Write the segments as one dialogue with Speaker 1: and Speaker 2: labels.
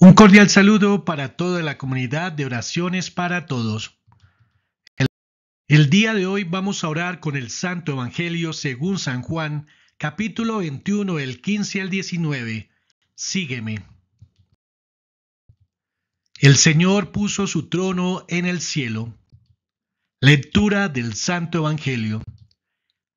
Speaker 1: Un cordial saludo para toda la comunidad de oraciones para todos. El, día de hoy vamos a orar con el Santo Evangelio según San Juan, capítulo 21, el 15 al 19. Sígueme. El Señor puso su trono en el cielo. Lectura del Santo Evangelio.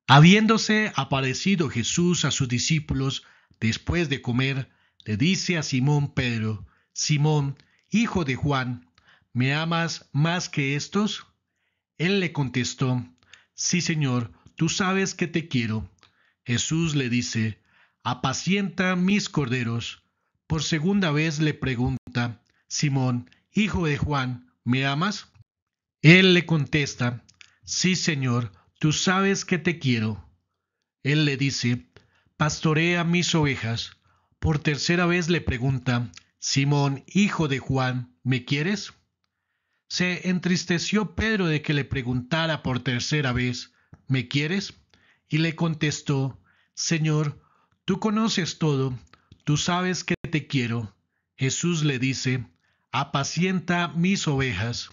Speaker 1: Habiéndose aparecido Jesús a sus discípulos después de comer, le dice a Simón Pedro, Simón, hijo de Juan, ¿me amas más que estos? Él le contestó, Sí, Señor, tú sabes que te quiero. Jesús le dice, Apacienta mis corderos. Por segunda vez le pregunta, Simón, hijo de Juan, ¿me amas? Él le contesta, Sí, Señor, tú sabes que te quiero. Él le dice, Pastorea mis ovejas. Por tercera vez le pregunta, Simón, hijo de Juan, ¿me quieres? Se entristeció Pedro de que le preguntara por tercera vez, ¿me quieres? Y le contestó, Señor, tú conoces todo, tú sabes que te quiero. Jesús le dice, apacienta mis ovejas.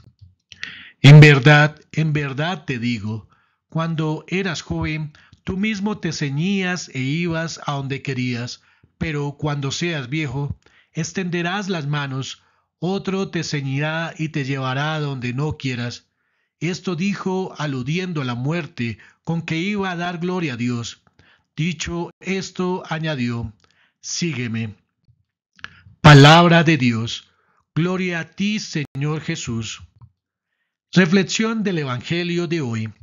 Speaker 1: En verdad, en verdad te digo, cuando eras joven, tú mismo te ceñías e ibas a donde querías, pero cuando seas viejo, extenderás las manos, otro te ceñirá y te llevará donde no quieras. Esto dijo aludiendo a la muerte con que iba a dar gloria a Dios. Dicho esto, añadió, Sígueme. Palabra de Dios. Gloria a ti, Señor Jesús. Reflexión del Evangelio de hoy.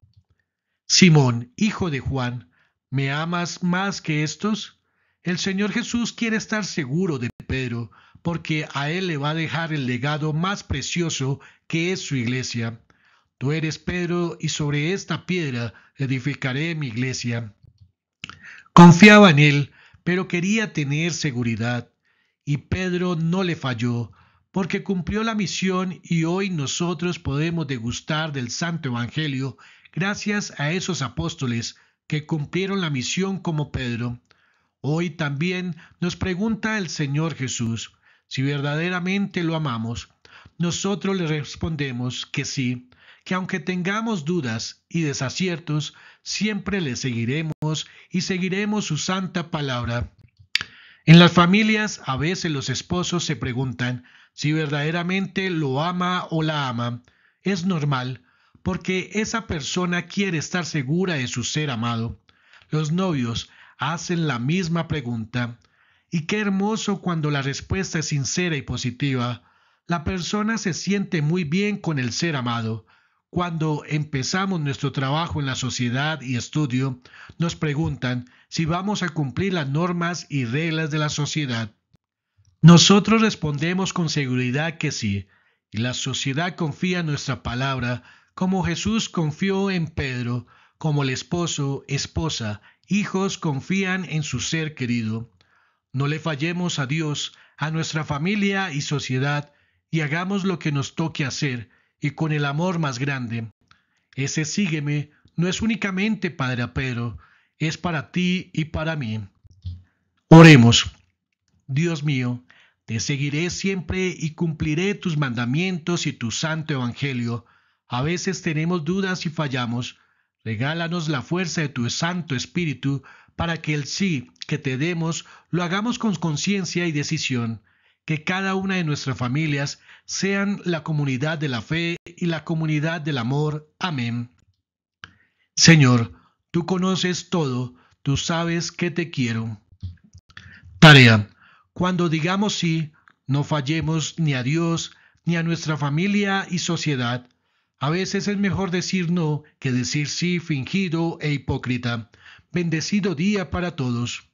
Speaker 1: Simón, hijo de Juan, ¿me amas más que estos? El Señor Jesús quiere estar seguro de Pedro, porque a él le va a dejar el legado más precioso que es su iglesia. Tú eres Pedro y sobre esta piedra edificaré mi iglesia. Confiaba en él, pero quería tener seguridad. Y Pedro no le falló, porque cumplió la misión y hoy nosotros podemos degustar del Santo Evangelio gracias a esos apóstoles que cumplieron la misión como Pedro. Hoy también nos pregunta el Señor Jesús si verdaderamente lo amamos. Nosotros le respondemos que sí, que aunque tengamos dudas y desaciertos, siempre le seguiremos y seguiremos su santa palabra. En las familias a veces los esposos se preguntan si verdaderamente lo ama o la ama. Es normal, porque esa persona quiere estar segura de su ser amado. Los novios hacen la misma pregunta y qué hermoso cuando la respuesta es sincera y positiva. La persona se siente muy bien con el ser amado. Cuando empezamos nuestro trabajo en la sociedad y estudio, nos preguntan si vamos a cumplir las normas y reglas de la sociedad. Nosotros respondemos con seguridad que sí, y la sociedad confía en nuestra palabra, como Jesús confió en Pedro, como el esposo, esposa, hijos confían en su ser querido. No le fallemos a Dios, a nuestra familia y sociedad, y hagamos lo que nos toque hacer, y con el amor más grande. Ese sígueme no es únicamente Padre pero es para ti y para mí. Oremos. Dios mío, te seguiré siempre y cumpliré tus mandamientos y tu santo evangelio. A veces tenemos dudas y fallamos, Regálanos la fuerza de tu Santo Espíritu para que el sí que te demos lo hagamos con conciencia y decisión, que cada una de nuestras familias sean la comunidad de la fe y la comunidad del amor. Amén. Señor, tú conoces todo, tú sabes que te quiero. Tarea. Cuando digamos sí, no fallemos ni a Dios, ni a nuestra familia y sociedad, a veces es mejor decir no que decir sí fingido e hipócrita. Bendecido día para todos.